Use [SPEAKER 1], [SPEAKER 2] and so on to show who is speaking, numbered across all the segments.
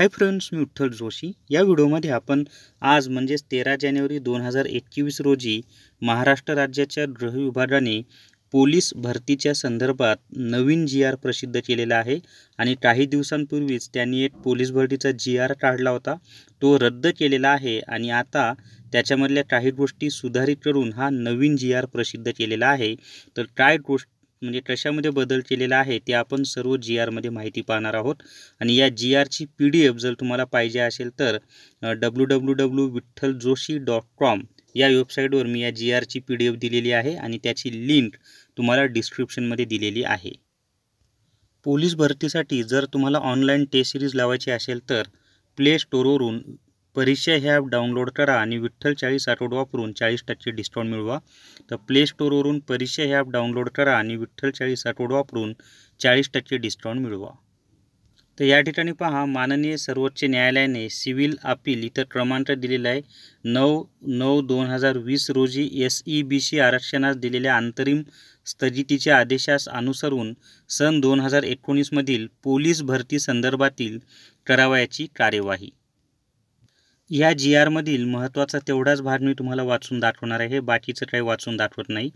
[SPEAKER 1] hi friends मी उठ्ठल जोशी या व्हिडिओमध्ये आपण आज म्हणजेच तेरा जानेवारी दोन हजार एकवीस रोजी महाराष्ट्र राज्याच्या गृह विभागाने पोलीस भरतीच्या संदर्भात नवीन जी आर प्रसिद्ध केलेला आहे आणि काही दिवसांपूर्वीच त्यांनी एक पोलीस भरतीचा जी आर काढला होता तो रद्द केलेला आहे आणि आता त्याच्यामधल्या काही गोष्टी सुधारित करून हा नवीन जी आर प्रसिद्ध केलेला आहे तर काय गोष्ट म्हणजे कशामध्ये बदल केलेला आहे ते आपण सर्व जी आरमध्ये माहिती पाहणार आहोत आणि या जी आरची पी डी एफ जर तुम्हाला पाहिजे असेल तर W W W Vitthal Joshi dot com या वेबसाईटवर मी या जी आरची पी डी एफ दिलेली आहे आणि त्याची लिंक तुम्हाला डिस्क्रिप्शनमध्ये दिलेली आहे पोलीस भरतीसाठी जर तुम्हाला ऑनलाईन टेस्ट सिरीज लावायची असेल तर प्ले स्टोरवरून परीक्षा हे ॲप डाउनलोड करा आणि विठ्ठल चाळीस आठवड वापरून चाळीस टक्के डिस्काउंट मिळवा तर प्ले स्टोअरवरून परीक्षा हे ॲप डाउनलोड करा आणि विठ्ठल चाळीस आठवड वापरून चाळीस टक्के डिस्काउंट मिळवा तर या ठिकाणी पहा माननीय सर्वोच्च न्यायालयाने सिव्हिल अपील इथं क्रमांक दिलेला आहे नऊ नऊ दोन हजार वीस रोजी एस ई बी सी आरक्षणास दिलेल्या अंतरिम स्थगितीच्या आदेशास अनुसरून सन दोन हजार एकोणीसमधील पोलीस भरती संदर्भातील करावयाची कार्यवाही या जी आरमधील महत्त्वाचा तेवढाच भाग मी तुम्हाला वाचून दाखवणार आहे बाकीचं काही वाचून दाखवत नाही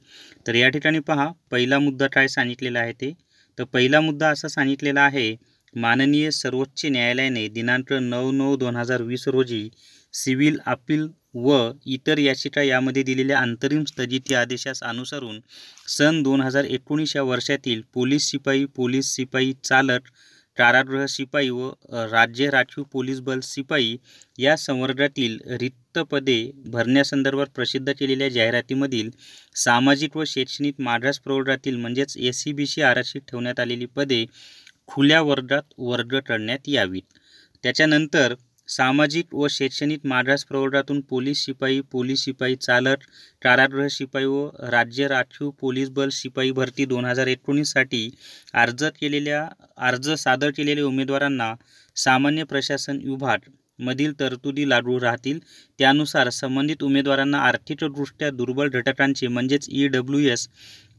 [SPEAKER 1] तर या ठिकाणी पहा पहिला मुद्दा काय सांगितलेला आहे ते तर पहिला मुद्दा असा सांगितलेला आहे माननीय सर्वोच्च न्यायालयाने दिनांक नऊ नऊ दोन हजार वीस रोजी सिव्हिल अपील व इतर याचिका यामध्ये दिलेल्या अंतरिम स्थगिती आदेशास अनुसरून सन दोन हजार एकोणीस या वर्षातील पोलीस शिपाई पोलीस शिपाई चालक कारागृह शिपाई व राज्य राखीव पोलीस बल शिपाई या संवर्गातील रिक्त पदे भरण्यासंदर्भात प्रसिद्ध केलेल्या जाहिरातीमधील सामाजिक व शैक्षणिक मागास प्रवर्गातील म्हणजेच एस सी बी सी आरक्षित ठेवण्यात आलेली पदे खुल्या वर्गात वर्ग करण्यात यावीत त्याच्यानंतर सामाजिक व शैक्षणिक मागास प्रवर्गातून पोलीस शिपाई पोलीस शिपाई चालक कारागृह शिपाई व राज्य राखीव पोलीस बल शिपाई भरती दोन हजार एकोणीससाठी अर्ज केलेल्या अर्ज सादर केलेल्या उमेदवारांना सामान्य प्रशासन विभाग मधील तरतुदी लागू राहतील त्यानुसार संबंधित उमेदवारांना आर्थिकदृष्ट्या दुर्बल घटकांचे म्हणजेच ई डब्ल्यू एस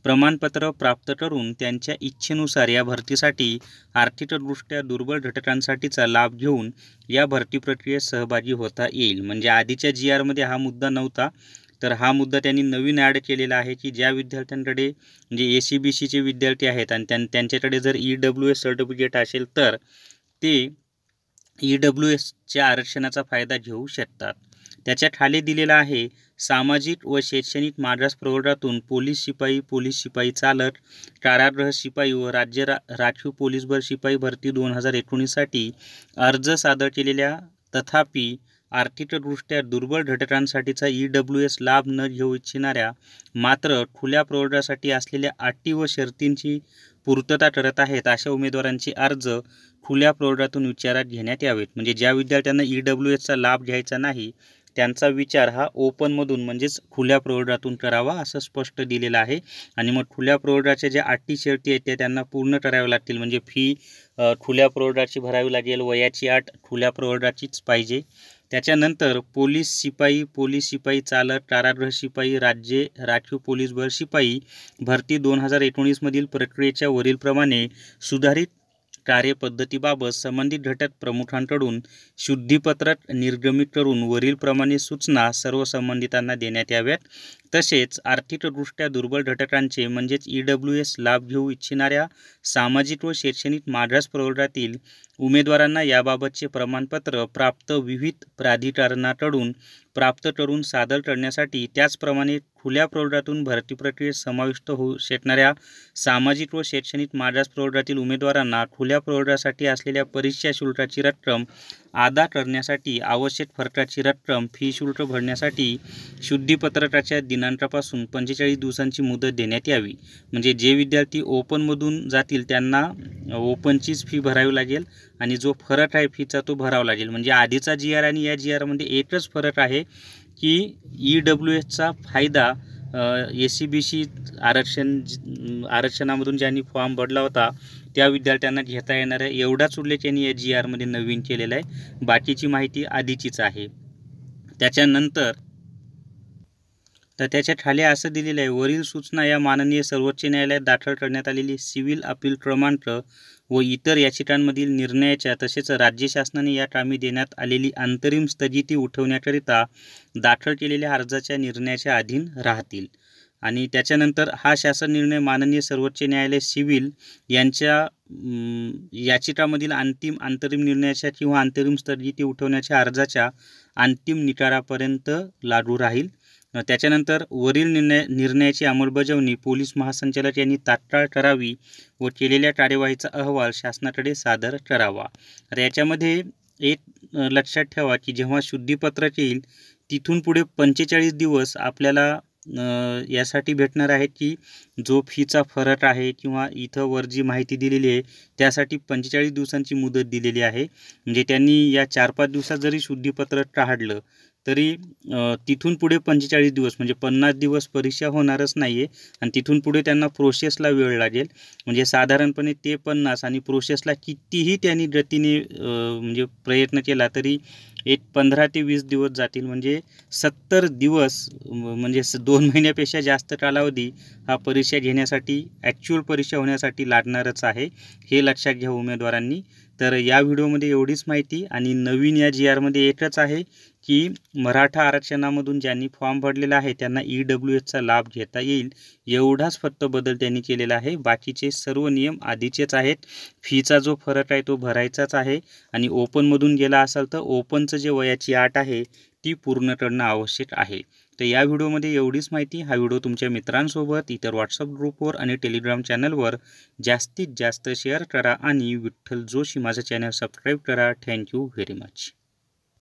[SPEAKER 1] प्रमाणपत्र प्राप्त करून त्यांच्या इच्छेनुसार या भरतीसाठी आर्थिकदृष्ट्या दुर्बल घटकांसाठीचा लाभ घेऊन या भरती प्रक्रियेत सहभागी होता येईल म्हणजे आधीच्या जी आरमध्ये हा मुद्दा नव्हता तर हा मुद्दा त्यांनी नवीन ॲड केलेला आहे की ज्या विद्यार्थ्यांकडे जे ए सी बी सीचे विद्यार्थी आहेत आणि त्यां त्यांच्याकडे जर ई डब्ल्यू एस सर्टिफिकेट असेल तर ते ई e डब्ल्यू एसच्या आरक्षणाचा फायदा घेऊ शकतात त्याच्या खाली दिलेला आहे सामाजिक व शैक्षणिक मागास प्रवर्गातून पोलीस शिपाई पोलीस शिपाई चालक कारागृह शिपाई व राज्य रा राखीव पोलीस शिपाई भरती दोन हजार एकोणीससाठी अर्ज सादर केलेल्या तथापि आर्थिकदृष्ट्या दुर्बल घटकांसाठीचा ई डब्ल्यू एस लाभ न घेऊ इच्छिणाऱ्या मात्र खुल्या प्रवर्गासाठी असलेल्या अटी व शर्तींची पूर्तता करत आहेत अशा उमेदवारांचे अर्ज खुल्या प्रवर्गातून विचारात घेण्यात यावेत म्हणजे ज्या विद्यार्थ्यांना ई डब्ल्यू एसचा लाभ घ्यायचा नाही त्यांचा विचार हा ओपनमधून म्हणजेच खुल्या प्रौढातून करावा असं स्पष्ट दिलेलं आहे आणि मग खुल्या प्रौढाच्या ज्या आठटी शर्टी आहेत त्या त्यांना पूर्ण कराव्या लागतील म्हणजे फी खुल्या प्रोडाची भरावी लागेल वयाची आठ खुल्या प्रोडाचीच पाहिजे त्याच्यानंतर पोलीस शिपाई पोलीस शिपाई चालक कारागृह शिपाई राज्ये राखीव पोलीस भर शिपाई भरती दोन हजार एकोणीसमधील प्रक्रियेच्या वरीलप्रमाणे सुधारित कार्यपद्धतीबाबत संबंधित घटक प्रमुखांकडून शुद्धीपत्रक निर्गमित करून वरीलप्रमाणे सूचना सर्व संबंधितांना देण्यात याव्यात तसेच आर्थिकदृष्ट्या दुर्बल घटकांचे म्हणजेच ई डब्ल्यू एस लाभ घेऊ इच्छिणाऱ्या सामाजिक व शैक्षणिक मागास प्रवर्गातील उमेदवारांना याबाबतचे प्रमाणपत्र प्राप्त विविध प्राधिकरणाकडून प्राप्त करून सादर करण्यासाठी त्याचप्रमाणे खुल्या प्रवर्गातून भरती प्रक्रियेत समाविष्ट होऊ शकणाऱ्या सामाजिक व शैक्षणिक मागास प्रवर्गातील उमेदवारांना खुल्या प्रवर्गासाठी असलेल्या परीक्षा शुल्काची रक्कम अदा करण्यासाठी आवश्यक फरकाची रक्कम फी शुल्क भरण्यासाठी शुद्धीपत्रकाच्या दिनांकापासून पंचेचाळीस दिवसांची मुदत देण्यात यावी म्हणजे जे विद्यार्थी ओपनमधून जातील त्यांना ओपनचीच फी भरावी लागेल आणि जो फरक आहे फीचा तो भरावा लागेल म्हणजे आधीचा जी आर आणि या जी आरमध्ये एकच फरक आहे की ई e डब्ल्यू एचचा फायदा ए सी बी सी आरक्षण आरक्षणामधून ज्यांनी फॉर्म भरला होता त्या विद्यार्थ्यांना घेता येणार आहे एवढाच उल्लेख त्यांनी या जी आरमध्ये नवीन केलेला आहे बाकीची माहिती आधीचीच आहे त्याच्यानंतर तर त्याच्या खाली असं दिलेलं आहे वरील सूचना या माननीय सर्वोच्च न्यायालयात दाखल करण्यात आलेली सिव्हिल अपील क्रमांक व इतर याचिकांमधील निर्णयाच्या तसेच राज्य शासनाने या कामी देण्यात आलेली अंतरिम स्थगिती उठवण्याकरिता दाखल केलेल्या अर्जाच्या निर्णयाच्या अधीन राहतील आणि त्याच्यानंतर हा शासन निर्णय माननीय सर्वोच्च न्यायालय सिव्हिल यांच्या याचिकामधील अंतिम अंतरिम निर्णयाच्या किंवा अंतरिम स्थगिती उठवण्याच्या अर्जाच्या अंतिम निकालापर्यंत लागू राहील त्याच्यानंतर वरील निर्णय निर्णयाची अंमलबजावणी पोलीस महासंचालक यांनी तात्काळ करावी व केलेल्या कार्यवाहीचा अहवाल शासनाकडे सादर करावा तर याच्यामध्ये एक लक्षात ठेवा की जेव्हा शुद्धीपत्रक येईल तिथून पुढे पंचेचाळीस दिवस आपल्याला यासाठी भेटणार आहे की जो फीचा फरक आहे किंवा इथं वर जी माहिती दिलेली आहे त्यासाठी पंचेचाळीस दिवसांची मुदत दिलेली आहे म्हणजे त्यांनी या चार पाच दिवसात जरी शुद्धीपत्रक काढलं तरी तिथून पुढे पंचेचाळीस दिवस म्हणजे पन्नास दिवस परीक्षा होणारच नाही आहे आणि तिथून पुढे त्यांना प्रोसेसला वेळ लागेल म्हणजे साधारणपणे ते पन्नास आणि प्रोसेसला कितीही त्यांनी गतीने म्हणजे प्रयत्न केला तरी एक पंधरा ते वीस दिवस जातील म्हणजे सत्तर दिवस म्हणजे स दोन महिन्यापेक्षा जास्त कालावधी हा परीक्षा घेण्यासाठी ॲक्च्युअल परीक्षा होण्यासाठी लागणारच आहे हे लक्षात घ्या उमेदवारांनी तर या व्हिडिओमध्ये एवढीच माहिती आणि नवीन या जी आरमध्ये एकच आहे की मराठा आरक्षणामधून ज्यांनी फॉर्म भरलेला आहे त्यांना ई e डब्ल्यू एचचा लाभ घेता येईल एवढाच फक्त बदल त्यांनी केलेला आहे बाकीचे सर्व नियम आधीचेच आहेत फीचा जो फरक आहे तो भरायचाच आहे आणि ओपनमधून गेला असाल तर ओपनचं जे वयाची आट आहे ती पूर्ण करणं आवश्यक आहे तर या व्हिडिओमध्ये एवढीच माहिती हा व्हिडिओ तुमच्या मित्रांसोबत इतर व्हॉट्सअप ग्रुपवर आणि टेलिग्राम चॅनलवर जास्तीत जास्त शेअर करा आणि विठ्ठल जोशी माझं चॅनल सबस्क्राईब करा थँक्यू व्हेरी मच